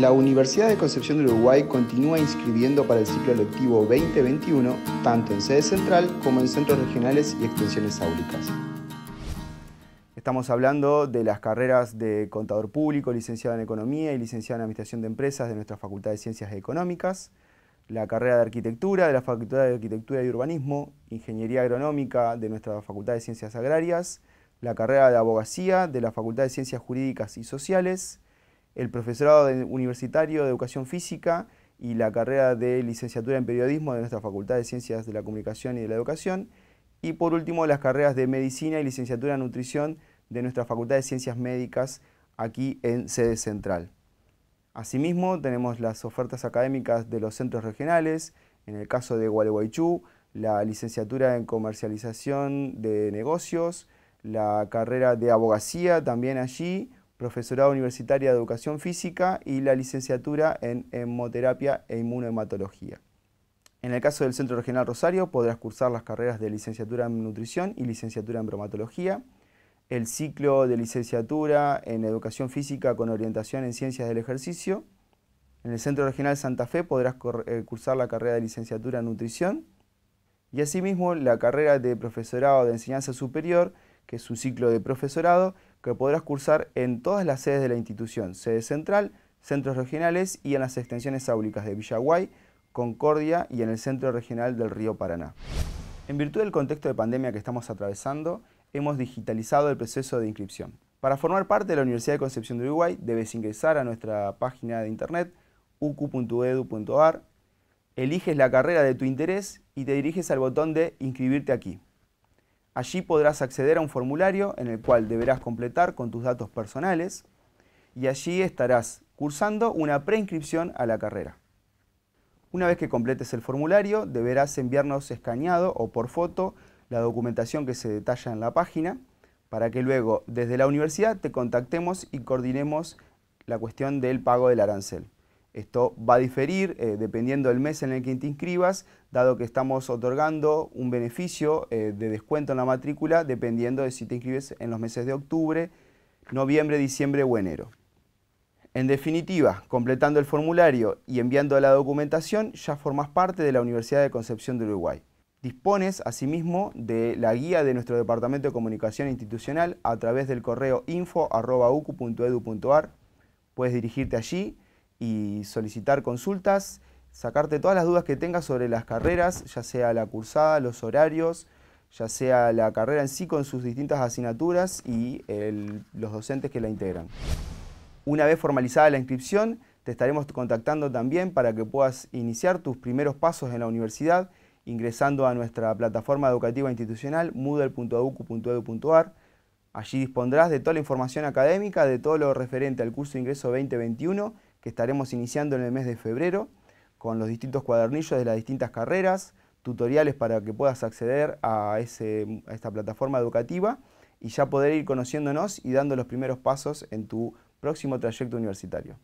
La Universidad de Concepción de Uruguay continúa inscribiendo para el ciclo lectivo 2021, tanto en sede central como en centros regionales y extensiones áuricas. Estamos hablando de las carreras de contador público, licenciado en economía y licenciado en administración de empresas de nuestra Facultad de Ciencias Económicas, la carrera de arquitectura de la Facultad de Arquitectura y Urbanismo, ingeniería agronómica de nuestra Facultad de Ciencias Agrarias, la carrera de abogacía de la Facultad de Ciencias Jurídicas y Sociales, el profesorado universitario de educación física y la carrera de licenciatura en periodismo de nuestra Facultad de Ciencias de la Comunicación y de la Educación. Y por último, las carreras de medicina y licenciatura en nutrición de nuestra Facultad de Ciencias Médicas aquí en sede central. Asimismo, tenemos las ofertas académicas de los centros regionales, en el caso de Gualeguaychú, la licenciatura en comercialización de negocios, la carrera de abogacía también allí, Profesorado Universitaria de Educación Física y la licenciatura en Hemoterapia e Inmunohematología. En el caso del Centro Regional Rosario podrás cursar las carreras de licenciatura en nutrición y licenciatura en bromatología, el ciclo de licenciatura en educación física con orientación en ciencias del ejercicio. En el Centro Regional Santa Fe podrás eh, cursar la carrera de licenciatura en nutrición y asimismo la carrera de profesorado de enseñanza superior que es su ciclo de profesorado, que podrás cursar en todas las sedes de la institución, sede central, centros regionales y en las extensiones áulicas de Villaguay, Concordia y en el Centro Regional del Río Paraná. En virtud del contexto de pandemia que estamos atravesando, hemos digitalizado el proceso de inscripción. Para formar parte de la Universidad de Concepción de Uruguay, debes ingresar a nuestra página de internet ucu.edu.ar, eliges la carrera de tu interés y te diriges al botón de inscribirte aquí. Allí podrás acceder a un formulario en el cual deberás completar con tus datos personales y allí estarás cursando una preinscripción a la carrera. Una vez que completes el formulario, deberás enviarnos escaneado o por foto la documentación que se detalla en la página para que luego desde la universidad te contactemos y coordinemos la cuestión del pago del arancel. Esto va a diferir eh, dependiendo del mes en el que te inscribas, dado que estamos otorgando un beneficio eh, de descuento en la matrícula dependiendo de si te inscribes en los meses de octubre, noviembre, diciembre o enero. En definitiva, completando el formulario y enviando la documentación, ya formas parte de la Universidad de Concepción de Uruguay. Dispones asimismo de la guía de nuestro Departamento de Comunicación Institucional a través del correo info.ucu.edu.ar. Puedes dirigirte allí y solicitar consultas, sacarte todas las dudas que tengas sobre las carreras, ya sea la cursada, los horarios, ya sea la carrera en sí con sus distintas asignaturas y los docentes que la integran. Una vez formalizada la inscripción, te estaremos contactando también para que puedas iniciar tus primeros pasos en la universidad ingresando a nuestra plataforma educativa institucional moodle.aucu.edu.ar. Allí dispondrás de toda la información académica, de todo lo referente al curso ingreso 2021 que estaremos iniciando en el mes de febrero con los distintos cuadernillos de las distintas carreras, tutoriales para que puedas acceder a, a esta plataforma educativa y ya poder ir conociéndonos y dando los primeros pasos en tu próximo trayecto universitario.